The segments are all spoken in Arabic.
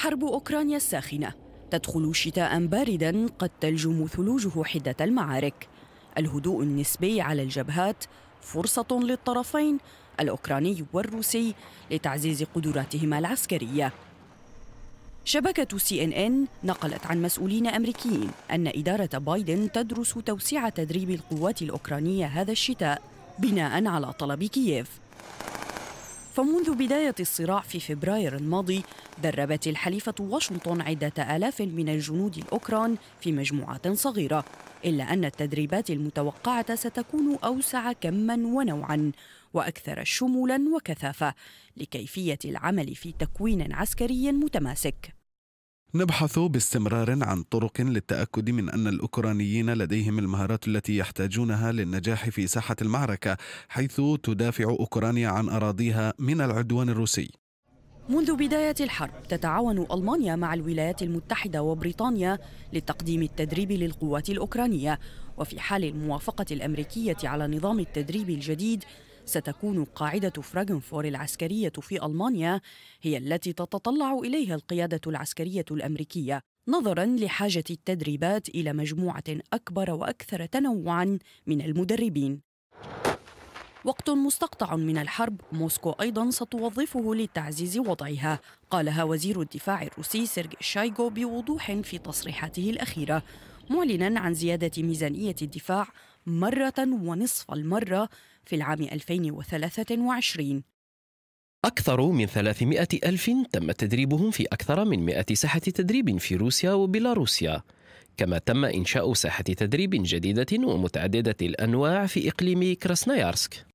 حرب أوكرانيا الساخنة تدخل شتاء باردا قد تلجم ثلوجه حدة المعارك الهدوء النسبي على الجبهات فرصة للطرفين الأوكراني والروسي لتعزيز قدراتهما العسكرية شبكة سي إن إن نقلت عن مسؤولين أمريكيين أن إدارة بايدن تدرس توسيع تدريب القوات الأوكرانية هذا الشتاء بناء على طلب كييف فمنذ بداية الصراع في فبراير الماضي دربت الحليفة واشنطن عدة آلاف من الجنود الأوكران في مجموعات صغيرة إلا أن التدريبات المتوقعة ستكون أوسع كما ونوعا وأكثر شمولا وكثافة لكيفية العمل في تكوين عسكري متماسك نبحث باستمرار عن طرق للتأكد من أن الأوكرانيين لديهم المهارات التي يحتاجونها للنجاح في ساحة المعركة حيث تدافع أوكرانيا عن أراضيها من العدوان الروسي منذ بداية الحرب تتعاون ألمانيا مع الولايات المتحدة وبريطانيا لتقديم التدريب للقوات الأوكرانية وفي حال الموافقة الأمريكية على نظام التدريب الجديد ستكون قاعدة فراغنفور العسكرية في ألمانيا هي التي تتطلع إليها القيادة العسكرية الأمريكية نظرا لحاجة التدريبات إلى مجموعة أكبر وأكثر تنوعا من المدربين وقت مستقطع من الحرب موسكو أيضا ستوظفه لتعزيز وضعها قالها وزير الدفاع الروسي سيرغي شايغو بوضوح في تصريحاته الأخيرة معلنا عن زيادة ميزانية الدفاع مرة ونصف المرة في العام 2023 أكثر من 300 ألف تم تدريبهم في أكثر من 100 ساحة تدريب في روسيا وبيلاروسيا كما تم إنشاء ساحة تدريب جديدة ومتعددة الأنواع في إقليم كراسنايارسك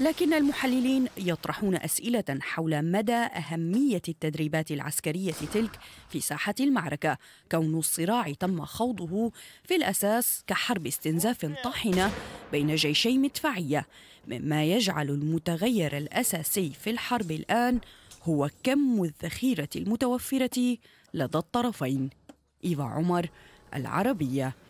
لكن المحللين يطرحون اسئله حول مدى اهميه التدريبات العسكريه تلك في ساحه المعركه كون الصراع تم خوضه في الاساس كحرب استنزاف طاحنه بين جيشي مدفعيه مما يجعل المتغير الاساسي في الحرب الان هو كم الذخيره المتوفره لدى الطرفين ايفا عمر العربيه